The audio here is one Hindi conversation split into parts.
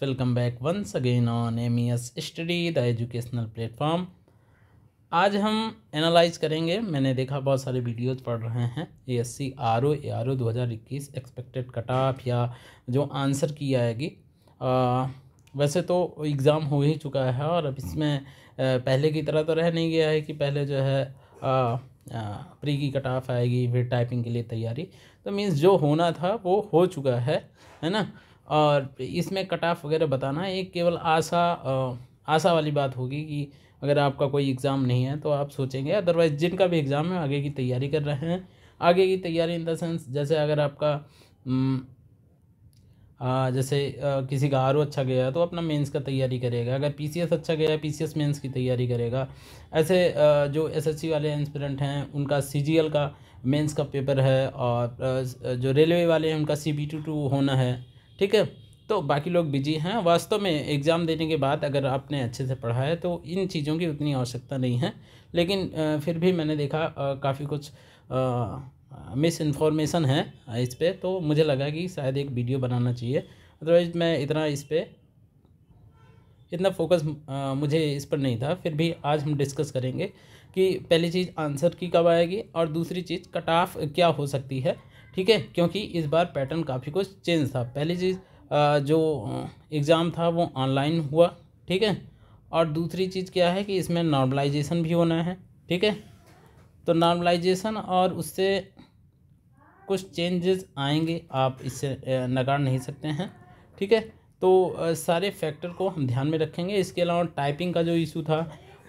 welcome back once again on M E S study the educational platform आज हम एनालाइज करेंगे मैंने देखा बहुत सारे वीडियोज पढ़ रहे हैं A S C R O A R O दो हज़ार इक्कीस एक्सपेक्टेड कट ऑफ या जो आंसर की आएगी वैसे तो एग्ज़ाम हो ही चुका है और अब इसमें पहले की तरह तो रह नहीं गया है कि पहले जो है आ, आ, प्री की कट ऑफ आएगी फिर टाइपिंग के लिए तैयारी तो मीन्स जो होना था वो हो चुका है है ना और इसमें कट ऑफ वगैरह बताना एक केवल आशा आशा वाली बात होगी कि अगर आपका कोई एग्ज़ाम नहीं है तो आप सोचेंगे अदरवाइज़ जिनका भी एग्ज़ाम है आगे की तैयारी कर रहे हैं आगे की तैयारी इन द सेंस जैसे अगर आपका आ, जैसे आ, किसी का आर अच्छा गया तो अपना मेंस का तैयारी करेगा अगर पीसीएस अच्छा गया पीसीएस मेंस की तैयारी करेगा ऐसे आ, जो एसएससी वाले इंस्परेंट हैं उनका सी का मेंस का पेपर है और जो रेलवे वाले हैं उनका सी बी टू टू होना है ठीक है तो बाकी लोग बिजी हैं वास्तव में एग्ज़ाम देने के बाद अगर आपने अच्छे से पढ़ा है तो इन चीज़ों की उतनी आवश्यकता नहीं है लेकिन फिर भी मैंने देखा काफ़ी कुछ मिस इन्फॉर्मेशन है इस पर तो मुझे लगा कि शायद एक वीडियो बनाना चाहिए अदरवाइज़ मैं इतना इस पर इतना फोकस मुझे इस पर नहीं था फिर भी आज हम डिस्कस करेंगे कि पहली चीज़ आंसर की कब आएगी और दूसरी चीज़ कट ऑफ क्या हो सकती है ठीक है क्योंकि इस बार पैटर्न काफ़ी कुछ चेंज था पहली चीज़ जो एग्ज़ाम था वो ऑनलाइन हुआ ठीक है और दूसरी चीज़ क्या है कि इसमें नॉर्मलाइजेशन भी होना है ठीक है तो नॉर्मलाइजेशन और उससे कुछ चेंजेस आएंगे आप इससे नकार नहीं सकते हैं ठीक है तो सारे फैक्टर को हम ध्यान में रखेंगे इसके अलावा टाइपिंग का जो इशू था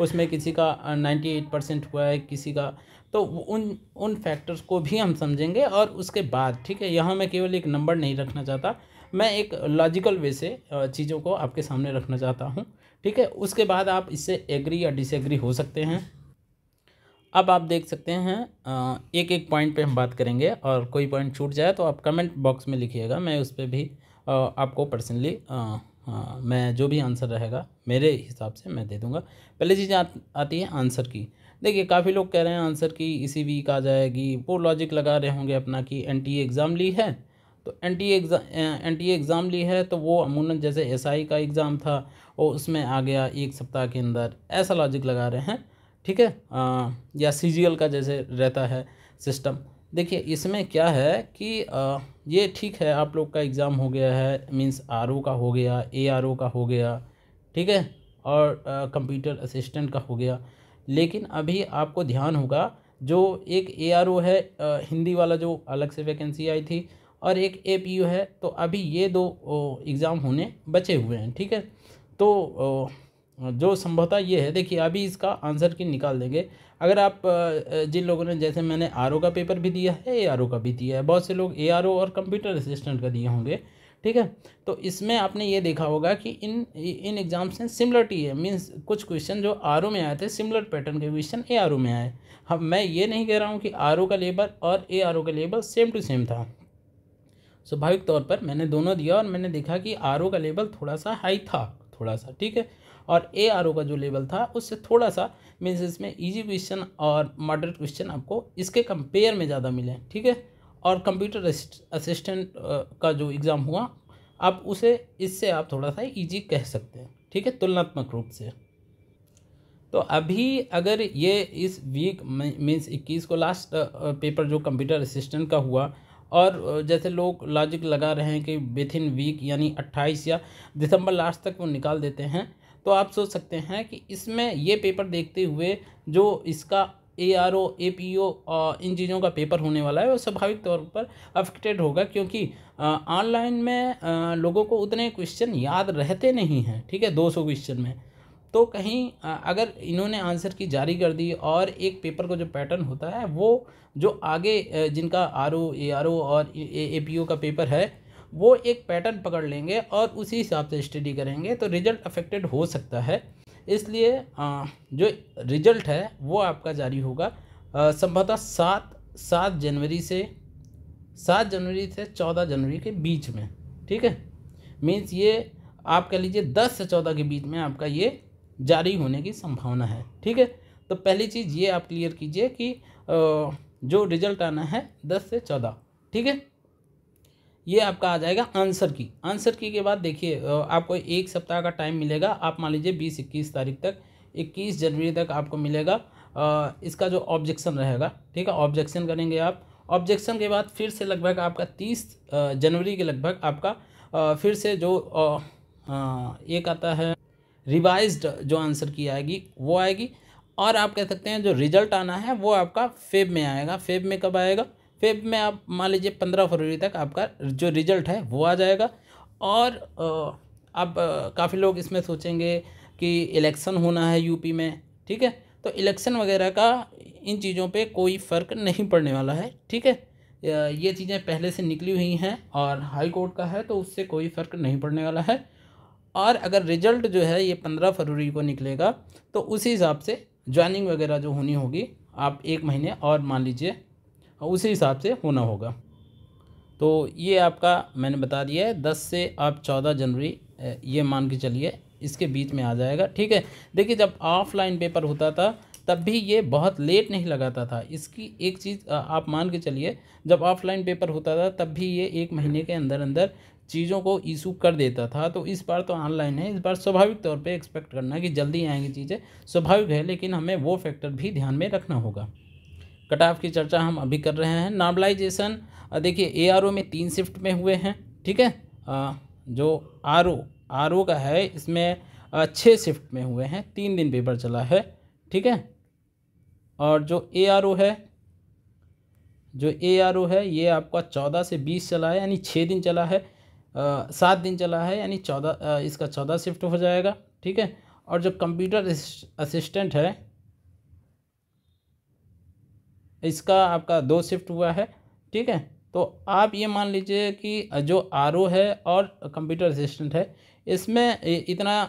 उसमें किसी का नाइन्टी एट परसेंट हुआ है किसी का तो उन उन फैक्टर्स को भी हम समझेंगे और उसके बाद ठीक है यहाँ मैं केवल एक नंबर नहीं रखना चाहता मैं एक लॉजिकल वे से चीज़ों को आपके सामने रखना चाहता हूँ ठीक है उसके बाद आप इससे एग्री या डिसएग्री हो सकते हैं अब आप देख सकते हैं एक एक पॉइंट पे हम बात करेंगे और कोई पॉइंट छूट जाए तो आप कमेंट बॉक्स में लिखिएगा मैं उस पर भी आपको पर्सनली मैं जो भी आंसर रहेगा मेरे हिसाब से मैं दे दूँगा पहली चीज़ आती है आंसर की देखिए काफ़ी लोग कह रहे हैं आंसर की इसी वीक आ जाएगी वो लॉजिक लगा रहे होंगे अपना कि एन एग्ज़ाम ली है तो N T exam N T exam ली है तो वो अमूमन जैसे एस का एग्ज़ाम था वो उसमें आ गया एक सप्ताह के अंदर ऐसा लॉजिक लगा रहे हैं ठीक है आ, या सी का जैसे रहता है सिस्टम देखिए इसमें क्या है कि आ, ये ठीक है आप लोग का एग्ज़ाम हो गया है मींस आर का हो गया ए का हो गया ठीक है और कंप्यूटर असिस्टेंट का हो गया लेकिन अभी आपको ध्यान होगा जो एक ए है हिंदी वाला जो अलग से वैकेंसी आई थी और एक ए है तो अभी ये दो एग्ज़ाम होने बचे हुए हैं ठीक है तो जो संभवता ये है देखिए अभी इसका आंसर की निकाल देंगे अगर आप जिन लोगों ने जैसे मैंने आर का पेपर भी दिया है ए का भी दिया है बहुत से लोग ए और कंप्यूटर असिस्टेंट का दिए होंगे ठीक है तो इसमें आपने ये देखा होगा कि इन इन एग्ज़ाम्स में सिमिलरिटी है मीन्स कुछ क्वेश्चन जो आर में आए थे सिमिलर पैटर्न के क्वेश्चन ए आर में आए हम मैं ये नहीं कह रहा हूँ कि आर का लेबल और ए आर का लेबल सेम टू सेम था स्वाभाविक तौर पर मैंने दोनों दिया और मैंने देखा कि आर का लेवल थोड़ा सा हाई था थोड़ा सा ठीक है और ए आर का जो लेवल था उससे थोड़ा सा मीन्स इसमें ईजी क्वेश्चन और मॉडरेट क्वेश्चन आपको इसके कंपेयर में ज़्यादा मिले ठीक है और कंप्यूटर असिस्टेंट का जो एग्ज़ाम हुआ आप उसे इससे आप थोड़ा सा इजी कह सकते हैं ठीक है तुलनात्मक रूप से तो अभी अगर ये इस वीक मीन्स इक्कीस को लास्ट पेपर जो कंप्यूटर असिस्टेंट का हुआ और जैसे लोग लॉजिक लगा रहे हैं कि विथ इन वीक यानी अट्ठाईस या दिसंबर लास्ट तक वो निकाल देते हैं तो आप सोच सकते हैं कि इसमें ये पेपर देखते हुए जो इसका ए R O A P O इन चीज़ों का पेपर होने वाला है वो स्वाभाविक तौर पर अफेक्टेड होगा क्योंकि ऑनलाइन में आ, लोगों को उतने क्वेश्चन याद रहते नहीं हैं ठीक है दो सौ क्वेश्चन में तो कहीं आ, अगर इन्होंने आंसर की जारी कर दी और एक पेपर का जो पैटर्न होता है वो जो आगे जिनका आर ओ ए आर ओ और ए पी ओ का पेपर है वो एक पैटर्न पकड़ लेंगे और उसी हिसाब से स्टडी करेंगे तो रिजल्ट अफेक्टेड हो सकता है इसलिए हाँ, जो रिजल्ट है वो आपका जारी होगा संभवतः सात सात जनवरी से सात जनवरी से चौदह जनवरी के बीच में ठीक है मीन्स ये आप कह लीजिए दस से चौदह के बीच में आपका ये जारी होने की संभावना है ठीक है तो पहली चीज़ ये आप क्लियर कीजिए कि जो रिजल्ट आना है दस से चौदह ठीक है ये आपका आ जाएगा आंसर की आंसर की के बाद देखिए आपको एक सप्ताह का टाइम मिलेगा आप मान लीजिए बीस इक्कीस तारीख तक इक्कीस जनवरी तक आपको मिलेगा इसका जो ऑब्जेक्शन रहेगा ठीक है ऑब्जेक्शन करेंगे आप ऑब्जेक्शन के बाद फिर से लगभग आपका तीस जनवरी के लगभग आपका फिर से जो एक आता है रिवाइज्ड जो आंसर की आएगी वो आएगी और आप कह सकते हैं जो रिजल्ट आना है वो आपका फेब में आएगा फेब में कब आएगा फेब में आप मान लीजिए पंद्रह फरवरी तक आपका जो रिजल्ट है वो आ जाएगा और आप काफ़ी लोग इसमें सोचेंगे कि इलेक्शन होना है यूपी में ठीक है तो इलेक्शन वगैरह का इन चीज़ों पे कोई फ़र्क नहीं पड़ने वाला है ठीक है ये चीज़ें पहले से निकली हुई हैं और हाई कोर्ट का है तो उससे कोई फ़र्क नहीं पड़ने वाला है और अगर रिजल्ट जो है ये पंद्रह फरवरी को निकलेगा तो उसी हिसाब से ज्वाइनिंग वगैरह जो होनी होगी आप एक महीने और मान लीजिए हाँ, उसी हिसाब से होना होगा तो ये आपका मैंने बता दिया है दस से आप चौदह जनवरी ये मान के चलिए इसके बीच में आ जाएगा ठीक है देखिए जब ऑफलाइन पेपर होता था तब भी ये बहुत लेट नहीं लगाता था इसकी एक चीज़ आप मान के चलिए जब ऑफलाइन पेपर होता था तब भी ये एक महीने के अंदर अंदर चीज़ों को इशू कर देता था तो इस बार तो ऑनलाइन है इस बार स्वाभाविक तौर पे एक्सपेक्ट करना कि जल्दी आएंगी चीज़ें स्वाभाविक है लेकिन हमें वो फैक्टर भी ध्यान में रखना होगा कट ऑफ की चर्चा हम अभी कर रहे हैं नॉर्मलाइजेशन देखिए ए में तीन शिफ्ट में हुए हैं ठीक है आ, जो आर ओ का है इसमें छः शिफ्ट में हुए हैं तीन दिन पेपर चला है ठीक है और जो ए है जो ए है ये आपका चौदह से बीस चला है यानी छः दिन चला है सात दिन चला है यानी चौदह इसका चौदह शिफ्ट हो जाएगा ठीक है और जो कंप्यूटर असिस्टेंट है इसका आपका दो शिफ्ट हुआ है ठीक है तो आप ये मान लीजिए कि जो आर है और कंप्यूटर असिस्टेंट है इसमें इतना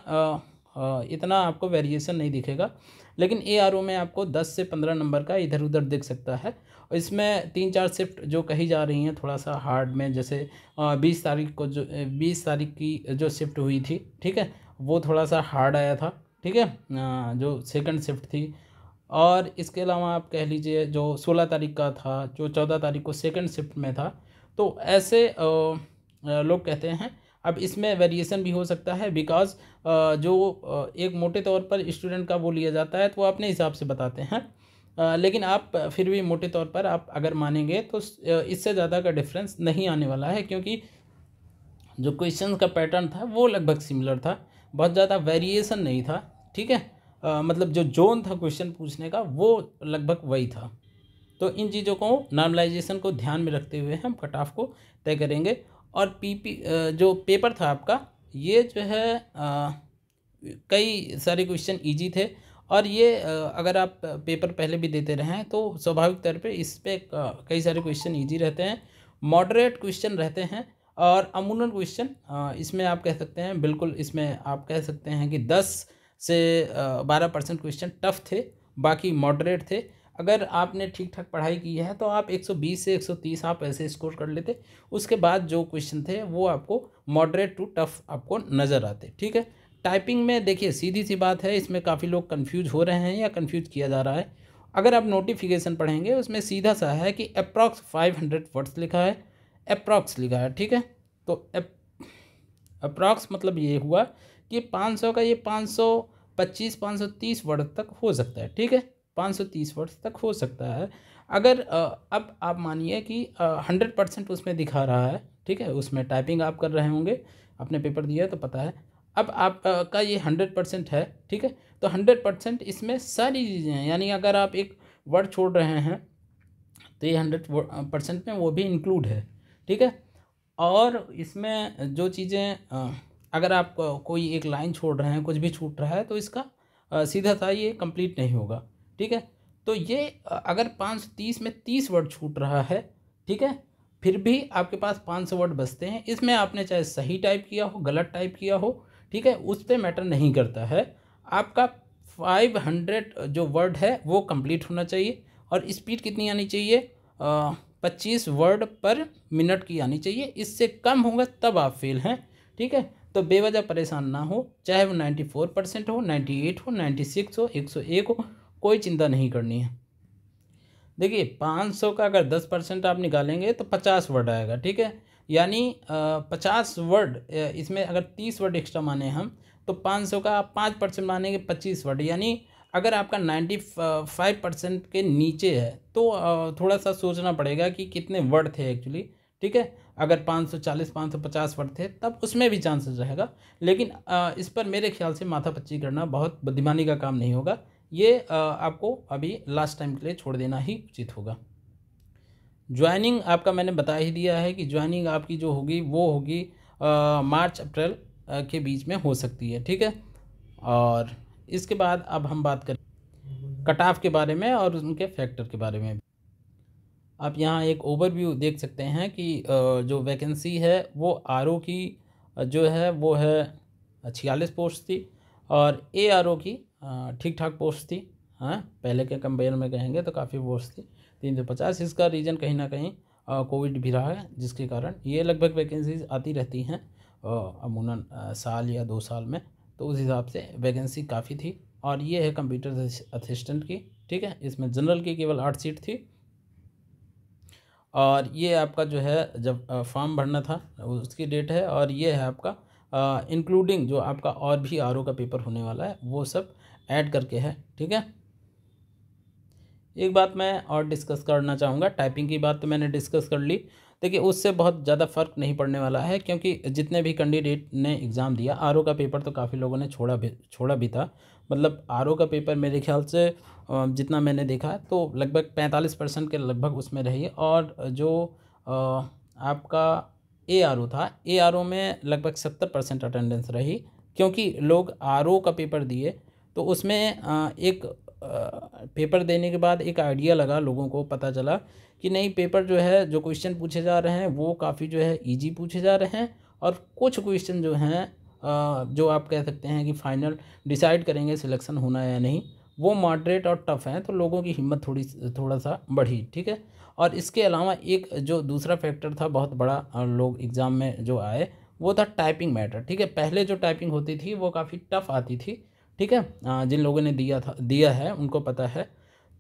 इतना आपको वेरिएशन नहीं दिखेगा लेकिन ए आर ओ में आपको 10 से 15 नंबर का इधर उधर दिख सकता है इसमें तीन चार शिफ्ट जो कही जा रही हैं थोड़ा सा हार्ड में जैसे 20 तारीख को जो 20 तारीख की जो शिफ्ट हुई थी ठीक है वो थोड़ा सा हार्ड आया था ठीक है जो सेकंड शिफ्ट थी और इसके अलावा आप कह लीजिए जो सोलह तारीख का था जो चौदह तारीख को सेकंड शिफ्ट में था तो ऐसे लोग कहते हैं अब इसमें वेरिएशन भी हो सकता है बिकॉज जो एक मोटे तौर पर स्टूडेंट का वो लिया जाता है तो वो अपने हिसाब से बताते हैं लेकिन आप फिर भी मोटे तौर पर आप अगर मानेंगे तो इससे ज़्यादा का डिफरेंस नहीं आने वाला है क्योंकि जो क्वेश्चन का पैटर्न था वो लगभग सिमिलर था बहुत ज़्यादा वेरिएशन नहीं था ठीक है आ, मतलब जो जोन था क्वेश्चन पूछने का वो लगभग वही था तो इन चीज़ों को नॉर्मलाइजेशन को ध्यान में रखते हुए हम कट ऑफ को तय करेंगे और पीपी जो पेपर था आपका ये जो है आ, कई सारे क्वेश्चन इजी थे और ये अगर आप पेपर पहले भी देते रहें तो स्वाभाविक तौर पे इस पर कई सारे क्वेश्चन इजी रहते हैं मॉडरेट क्वेश्चन रहते हैं और अमूलन क्वेश्चन इसमें आप कह सकते हैं बिल्कुल इसमें आप कह सकते हैं कि दस से बारह परसेंट क्वेश्चन टफ थे बाकी मॉडरेट थे अगर आपने ठीक ठाक पढ़ाई की है तो आप 120 से 130 आप ऐसे स्कोर कर लेते उसके बाद जो क्वेश्चन थे वो आपको मॉडरेट टू टफ आपको नज़र आते ठीक है टाइपिंग में देखिए सीधी सी बात है इसमें काफ़ी लोग कन्फ्यूज हो रहे हैं या कन्फ्यूज किया जा रहा है अगर आप नोटिफिकेशन पढ़ेंगे उसमें सीधा सा है कि अप्रॉक्स फाइव हंड्रेड वर्ड्स लिखा है अप्रॉक्स लिखा है ठीक है तो अप्रॉक्स मतलब ये हुआ कि पाँच सौ का ये पाँच सौ पच्चीस पाँच सौ तीस वर्ड तक हो सकता है ठीक है पाँच सौ तीस वर्ड तक हो सकता है अगर अब आप मानिए कि हंड्रेड परसेंट उसमें दिखा रहा है ठीक है उसमें टाइपिंग आप कर रहे होंगे आपने पेपर दिया है तो पता है अब आप का ये हंड्रेड परसेंट है ठीक है तो हंड्रेड परसेंट इसमें सारी चीज़ें हैं यानी अगर आप एक वर्ड छोड़ रहे हैं तो ये हंड्रेड परसेंट में वो भी इंक्लूड है ठीक है और इसमें जो चीज़ें अगर आप कोई एक लाइन छोड़ रहे हैं कुछ भी छूट रहा है तो इसका सीधा था ये कंप्लीट नहीं होगा ठीक है तो ये अगर पाँच सौ तीस में तीस वर्ड छूट रहा है ठीक है फिर भी आपके पास पाँच सौ वर्ड बचते हैं इसमें आपने चाहे सही टाइप किया हो गलत टाइप किया हो ठीक है उस पर मैटर नहीं करता है आपका फाइव हंड्रेड जो वर्ड है वो कंप्लीट होना चाहिए और स्पीड कितनी आनी चाहिए पच्चीस वर्ड पर मिनट की आनी चाहिए इससे कम होगा तब आप फेल हैं ठीक है तो बेवजह परेशान ना हो चाहे वो नाइन्टी फोर परसेंट हो नाइन्टी एट हो नाइन्टी सिक्स हो एक सौ एक हो कोई चिंता नहीं करनी है देखिए पाँच सौ का अगर दस परसेंट आप निकालेंगे तो पचास वर्ड आएगा ठीक है यानी पचास वर्ड इसमें अगर तीस वर्ड एक्स्ट्रा माने हम तो पाँच सौ का आप पाँच परसेंट मानेंगे पच्चीस वर्ड यानी अगर आपका नाइन्टी फाइव परसेंट के नीचे है तो थोड़ा सा सोचना पड़ेगा कि कितने वर्ड थे एक्चुअली ठीक है अगर 540 550 पड़ते हैं तब उसमें भी चांसेस रहेगा लेकिन इस पर मेरे ख्याल से माथा पच्ची करना बहुत बुद्धिमानी का काम नहीं होगा ये आपको अभी लास्ट टाइम के लिए छोड़ देना ही उचित होगा ज्वाइनिंग आपका मैंने बता ही दिया है कि ज्वाइनिंग आपकी जो होगी वो होगी मार्च अप्रैल के बीच में हो सकती है ठीक है और इसके बाद अब हम बात करें कट ऑफ के बारे में और उनके फैक्टर के बारे में आप यहाँ एक ओवरव्यू देख सकते हैं कि जो वैकेंसी है वो आर की जो है वो है छियालीस पोस्ट थी और ए आर की ठीक ठाक पोस्ट थी हाँ पहले के कंपेयर में कहेंगे तो काफ़ी पोस्ट थी तीन सौ पचास इसका रीज़न कहीं ना कहीं कोविड भी रहा है जिसके कारण ये लगभग वैकेंसीज आती रहती हैं अमूना साल या दो साल में तो उस हिसाब से वैकेंसी काफ़ी थी और ये है कंप्यूटर असिस्टेंट की ठीक है इसमें जनरल की केवल आठ सीट थी और ये आपका जो है जब फॉर्म भरना था उसकी डेट है और ये है आपका इंक्लूडिंग जो आपका और भी आर का पेपर होने वाला है वो सब ऐड करके है ठीक है एक बात मैं और डिस्कस करना चाहूँगा टाइपिंग की बात तो मैंने डिस्कस कर ली देखिए उससे बहुत ज़्यादा फ़र्क नहीं पड़ने वाला है क्योंकि जितने भी कैंडिडेट ने एग्ज़ाम दिया आर का पेपर तो काफ़ी लोगों ने छोड़ा भी छोड़ा भी था मतलब आर का पेपर मेरे ख्याल से जितना मैंने देखा तो लगभग पैंतालीस परसेंट के लगभग उसमें रही और जो आपका ए था ए में लगभग सत्तर परसेंट अटेंडेंस रही क्योंकि लोग आर का पेपर दिए तो उसमें एक पेपर देने के बाद एक आइडिया लगा लोगों को पता चला कि नहीं पेपर जो है जो क्वेश्चन पूछे जा रहे हैं वो काफ़ी जो है इजी पूछे जा रहे हैं और कुछ क्वेश्चन जो हैं जो आप कह सकते हैं कि फाइनल डिसाइड करेंगे सिलेक्शन होना या नहीं वो मॉडरेट और टफ हैं तो लोगों की हिम्मत थोड़ी थोड़ा सा बढ़ी ठीक है और इसके अलावा एक जो दूसरा फैक्टर था बहुत बड़ा लोग एग्ज़ाम में जो आए वो था टाइपिंग मैटर ठीक है पहले जो टाइपिंग होती थी वो काफ़ी टफ आती थी ठीक है जिन लोगों ने दिया था दिया है उनको पता है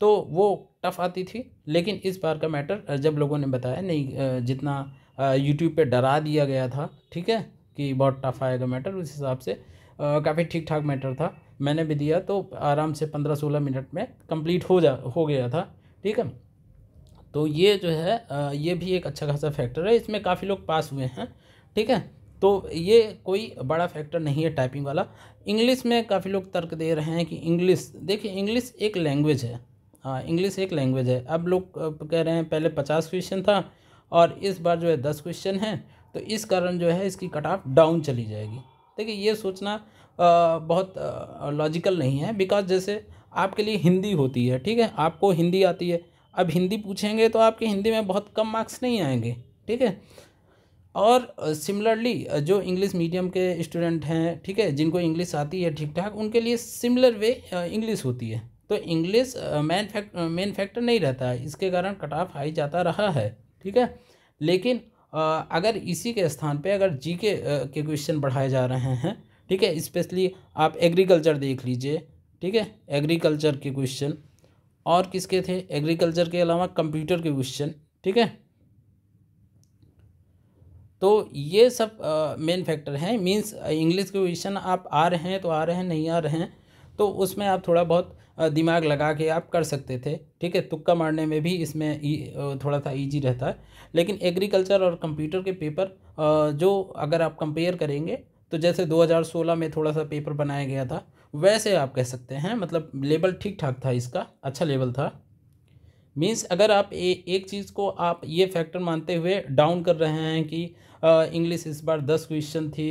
तो वो टफ़ आती थी लेकिन इस बार का मैटर जब लोगों ने बताया नहीं जितना यूट्यूब पे डरा दिया गया था ठीक है कि बहुत टफ़ आएगा मैटर उस हिसाब से काफ़ी ठीक ठाक मैटर था मैंने भी दिया तो आराम से पंद्रह सोलह मिनट में कंप्लीट हो जा हो गया था ठीक है तो ये जो है ये भी एक अच्छा खासा फैक्टर है इसमें काफ़ी लोग पास हुए हैं ठीक है तो ये कोई बड़ा फैक्टर नहीं है टाइपिंग वाला इंग्लिश में काफ़ी लोग तर्क दे रहे हैं कि इंग्लिश देखिए इंग्लिश एक लैंग्वेज है हाँ इंग्लिश एक लैंग्वेज है अब लोग कह रहे हैं पहले पचास क्वेश्चन था और इस बार जो है दस क्वेश्चन है तो इस कारण जो है इसकी कट ऑफ डाउन चली जाएगी देखिए ये सोचना बहुत लॉजिकल नहीं है बिकॉज जैसे आपके लिए हिंदी होती है ठीक है आपको हिंदी आती है अब हिंदी पूछेंगे तो आपके हिंदी में बहुत कम मार्क्स नहीं आएंगे ठीक है और सिमिलरली जो इंग्लिश मीडियम के स्टूडेंट हैं ठीक है जिनको इंग्लिश आती है ठीक ठाक उनके लिए सिमिलर वे इंग्लिश होती है तो English main fact main factor नहीं रहता है इसके कारण कट ऑफ हाई जाता रहा है ठीक है लेकिन अगर इसी के स्थान पे अगर जी के के क्वेश्चन बढ़ाए जा रहे हैं ठीक है स्पेशली आप एग्रीकल्चर देख लीजिए ठीक है एग्रीकल्चर के क्वेश्चन और किसके थे एग्रीकल्चर के अलावा कंप्यूटर के क्वेश्चन ठीक है तो ये सब मेन फैक्टर हैं मीन्स इंग्लिश के क्वेश्चन आप आ रहे हैं तो आ रहे हैं नहीं आ रहे हैं तो उसमें आप थोड़ा बहुत दिमाग लगा के आप कर सकते थे ठीक है तुक्का मारने में भी इसमें थोड़ा सा इजी रहता है लेकिन एग्रीकल्चर और कंप्यूटर के पेपर जो अगर आप कंपेयर करेंगे तो जैसे 2016 में थोड़ा सा पेपर बनाया गया था वैसे आप कह सकते हैं मतलब लेवल ठीक ठाक था इसका अच्छा लेवल था मीन्स अगर आप ए, एक चीज़ को आप ये फैक्टर मानते हुए डाउन कर रहे हैं कि इंग्लिश इस बार दस क्वेश्चन थी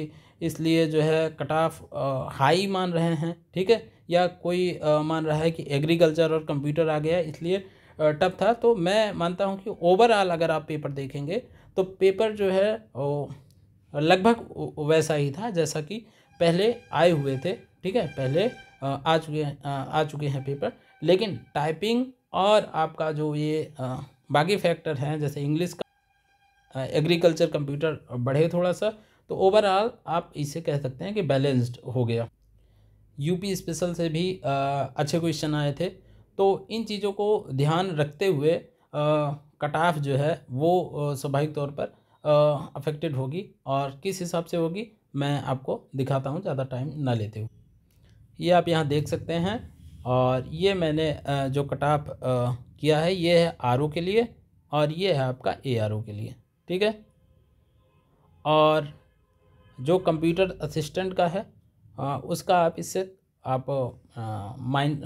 इसलिए जो है कट ऑफ हाई मान रहे हैं ठीक है या कोई आ, मान रहा है कि एग्रीकल्चर और कंप्यूटर आ गया इसलिए टफ था तो मैं मानता हूँ कि ओवरऑल अगर आप पेपर देखेंगे तो पेपर जो है लगभग वैसा ही था जैसा कि पहले आए हुए थे ठीक है पहले आ चुके आ चुके हैं पेपर लेकिन टाइपिंग और आपका जो ये बाकी फैक्टर हैं जैसे इंग्लिश का एग्रीकल्चर कंप्यूटर बढ़े थोड़ा सा तो ओवरऑल आप इसे कह सकते हैं कि बैलेंस्ड हो गया यूपी स्पेशल से भी आ, अच्छे क्वेश्चन आए थे तो इन चीज़ों को ध्यान रखते हुए कट ऑफ जो है वो स्वाभाविक तौर पर अफेक्टेड होगी और किस हिसाब से होगी मैं आपको दिखाता हूँ ज़्यादा टाइम ना लेते हुए ये आप यहाँ देख सकते हैं और ये मैंने जो कटाप किया है ये है आर के लिए और ये है आपका ए के लिए ठीक है और जो कंप्यूटर असिस्टेंट का है उसका आप इससे आप माइंड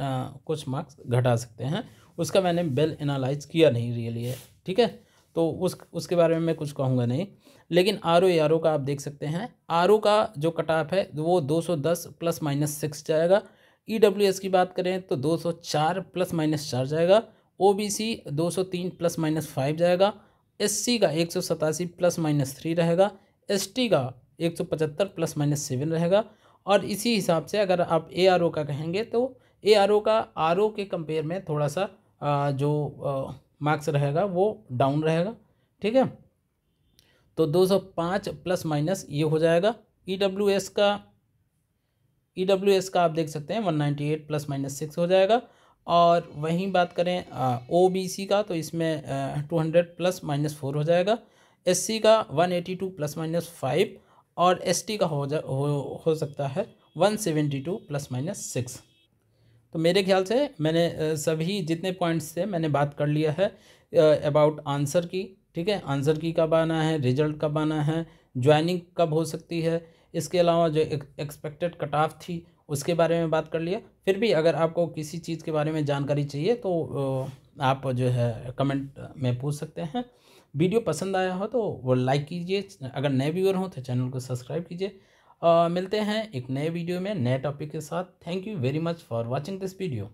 कुछ मार्क्स घटा सकते हैं उसका मैंने बेल एनालाइज किया नहीं रियली है ठीक है तो उस उसके बारे में मैं कुछ कहूँगा नहीं लेकिन आर ओ का आप देख सकते हैं आर का जो कटाप है वो 210 प्लस माइनस सिक्स जाएगा ई e की बात करें तो 204 प्लस माइनस चार जाएगा ओ बी सी दो सौ तीन प्लस माइनस फाइव जाएगा एस सी का एक सौ सतासी प्लस माइनस थ्री रहेगा एस टी का एक सौ पचहत्तर प्लस माइनस सेवन रहेगा और इसी हिसाब से अगर आप ए आर ओ का कहेंगे तो ए आर ओ का आर ओ के कंपेयर में थोड़ा सा जो मार्क्स रहेगा वो डाउन रहेगा ठीक है तो 205 प्लस माइनस ये हो जाएगा ई डब्ल्यू एस का ई डब्ल्यू एस का आप देख सकते हैं one ninety eight plus minus six हो जाएगा और वहीं बात करें ओ बी सी का तो इसमें two hundred plus minus four हो जाएगा एस सी का one eighty two plus minus five और एस टी का हो जा हो, हो सकता है one seventy two plus minus six तो मेरे ख्याल से मैंने सभी जितने पॉइंट्स से मैंने बात कर लिया है अबाउट आंसर की ठीक है आंसर की कब आना है रिजल्ट कब आना है ज्वाइनिंग कब हो सकती है इसके अलावा जो एक्सपेक्टेड कट ऑफ थी उसके बारे में बात कर लिया फिर भी अगर आपको किसी चीज़ के बारे में जानकारी चाहिए तो आप जो है कमेंट में पूछ सकते हैं वीडियो पसंद आया हो तो वो लाइक कीजिए अगर नए व्यूअर हों तो चैनल को सब्सक्राइब कीजिए मिलते हैं एक नए वीडियो में नए टॉपिक के साथ thank you very much for watching this video